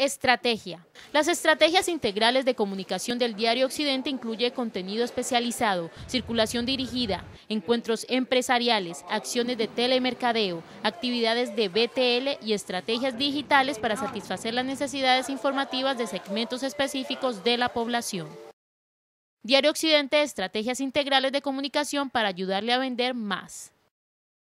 Estrategia. Las estrategias integrales de comunicación del diario Occidente incluye contenido especializado, circulación dirigida, encuentros empresariales, acciones de telemercadeo, actividades de BTL y estrategias digitales para satisfacer las necesidades informativas de segmentos específicos de la población. Diario Occidente, estrategias integrales de comunicación para ayudarle a vender más.